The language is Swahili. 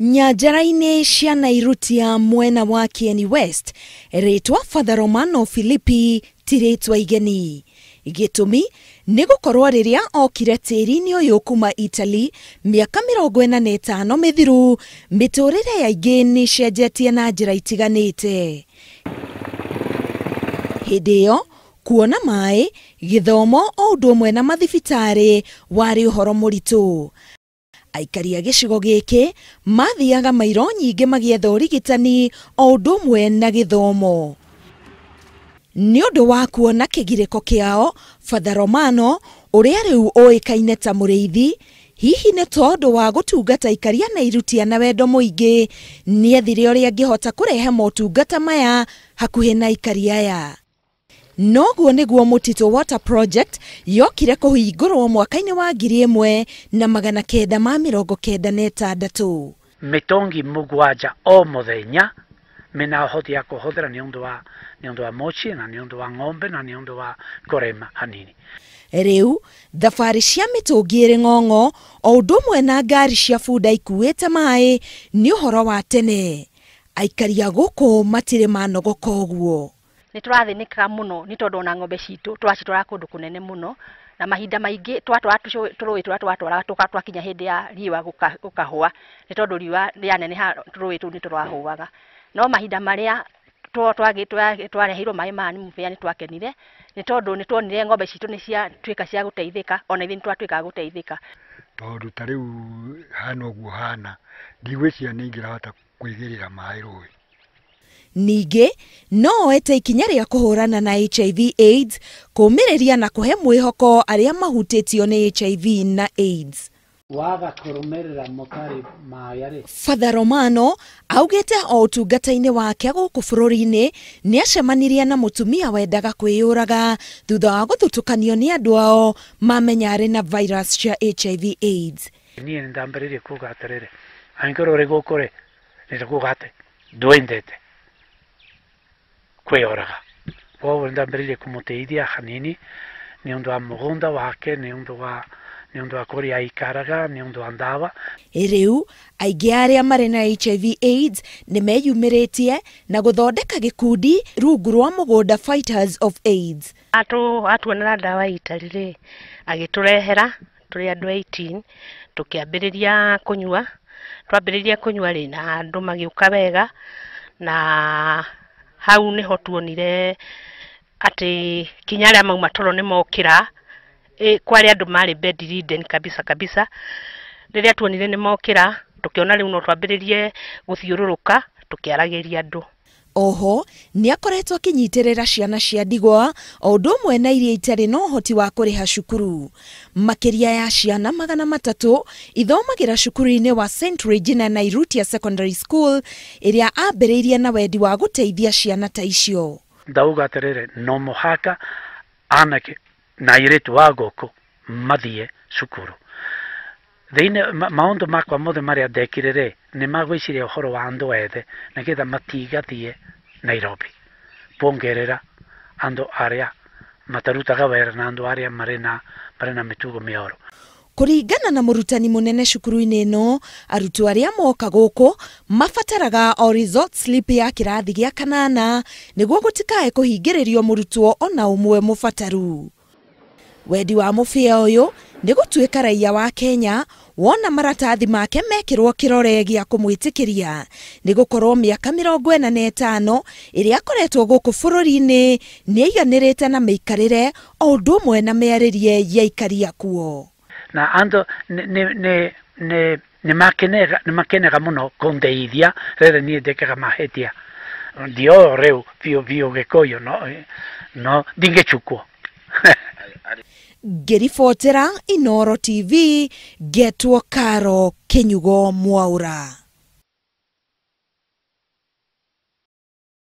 nyanjara-inĩ cia nairuti ya mwena wa Kieni West rĩtwa Father Romano Filipi ti igeni gĩtũmi nĩ gũkorwo rĩrĩa okire tĩĩri-inĩ ũyũ kuma Italy mĩaka mĩrongo ĩna na ĩtano mĩthiru mĩtũũrĩre yaingĩ nĩ ĩcenjetie na njĩra itiganĩte hĩndĩ ĩyo kuona maĩ gĩthomo o ũndũ ũmwe na mathibitarĩ warĩ ũhoro mũritũ aikari a gä kä mathiaga mairo etha å rigitani o ũndũ ũmwe na gĩthomo nĩ ũndũ wa kuona rä a Father Romano å ä kaine ta ithi hihi nä tondå wa tungata ikaria na irutia na wendo mũingĩ nĩ ethire hota kå rehe motungata maya hakuhä na aikari aya noguo nĩguo mũtitũ water project yokire kũhingũrwo mwaka-inĩ wa ngiri ĩmwe na magana kenda ma mĩrongo kenda na ĩtandatũ mĩtũngi mũgwanja o mũthenya mena ũhoti ya kũhũthĩra ni ũndũ wa ni ũndũ wa mochi na ni ũndũ wa ng'ombe na ni ũndũ wa kũrĩma hanini rĩu thabari cia mĩtũngi ĩrĩ ng'ong'o o ũndũ ũmwe na ngari cia bunda ikuĩte maĩ nĩ ũhoro wa tene aikari a gũkũ matirĩ manogoka ũguo nä tå rathänäkaga må no ona ng'ombe citå tå kundu kunene muno na mahinda maingi twatwara tå rå ä tuka twakinya hä ya riwa gukahwa ni tondu riwa riå rĩaneneha tå tu ä tå u no mahinda marä a twareheirwo maä maya nä mũbĩa nä twakenire nä tondå nä tuonire ng'ombe citå nä ciatuä ka cia gå teithä ka ona ithuĩ nä twatuä kaga gå teithä ka tondå ta u hana å guo hana ndigwä cia nä ingä rahota kwä gä rä ra maä rå ä ningä no oete ikinya rä a na hiv aids kå ria na kå he mwä hoko arä a mahutä hiv na aids waga kũrũmĩrĩra mũtarĩ maya rĩ Father Romano augĩte o ũtungata-inĩ wake gũkũ bũrũri-inĩ nĩ acemanirie na mũtumia wendaga kwĩyũraga thutha wa gũthutũkanio nĩ andũ ao mamenya arĩ na virus cia HIV AIDS niĩ nĩ ndambĩrĩirie kuuga atĩrĩrĩ angĩkorwo ũrĩ gũkũ rĩ nĩndĩkugate ndwendete kweoraga wowenda mbere kumuteithia hanini ni undu wa mugunda wake ni undu wa nä å ndå wa kå rä a aikaraga nä å ndå wa ndawa rä u aingä arä a marä na hiv aids nä meyumä rä tie na gå thondeka gä kundi rungu rwa må gå nda fighters of aids atuonera ndawa itarä rä agä tå rehera tå rä andå a tå kä ambä rä ria kå nyua twambä rä ria kå nyua rä na andå magä å ka wega na hau niho tuonire ati kinya aria mauma toro ni mokira e, kwari andu mari bedridden kabisa kabisa riria tuonire ni mokira tukiona riu no twambiririe guthiururuka tukiaragiria andu oho nä akoretwo akĩnyitĩrĩra rä ra ciana cia ndigwa o ũndũ ũmwe na iria itarĩ na ũhoti wa kũrĩha cukuru makĩria ya ciana magana matatũ ithomagĩra cukuru-inĩ wa St Regina na Secondary School ĩrĩa ambĩrĩirie na wendi wa gũteithia ciana ta icio ndauga atĩrĩrĩ no mũhaka anake na airĩtu wa ngũkũ mathiĩ cukuru thĩinĩ maũndũ makwa mothe marĩa ndekirĩrĩ nĩ magwĩciria ũhoro wa andũ ethĩ nĩgetha matigathiĩ Nairobi kuongerera andũ arĩa matarutaga wĩra na andũ arĩa aria na marĩ na mĩtugo mĩoru kũringana na murutani munene cukuru-inĩ ĩno arutwo arĩa moka gũkũ mabataraga o resort slip ya kĩrathi gĩa kanana nĩguo gũtikae kũhingĩrĩrio mũrutwo ona ũmwe mũbataru wendi wa mũbĩa ũyũ nä gå tuä raiya wa kenya wona maratathi make mekirwo kirore gia kumwitikiria ni gukorwo miaka mirongo ena na itano iria akoretwo guku bururi-ini ni aiganirite na miikarire o undu umwe na miaririe ya ikaria kuo na andu ni makenega må no kå ndeithia rere niä ndekaga mahätia ndioyo rä u biå biå gä kå yå no, no ndingä cukwo ngĩribotera inoro tv ngetwo karo nyugo mwaũra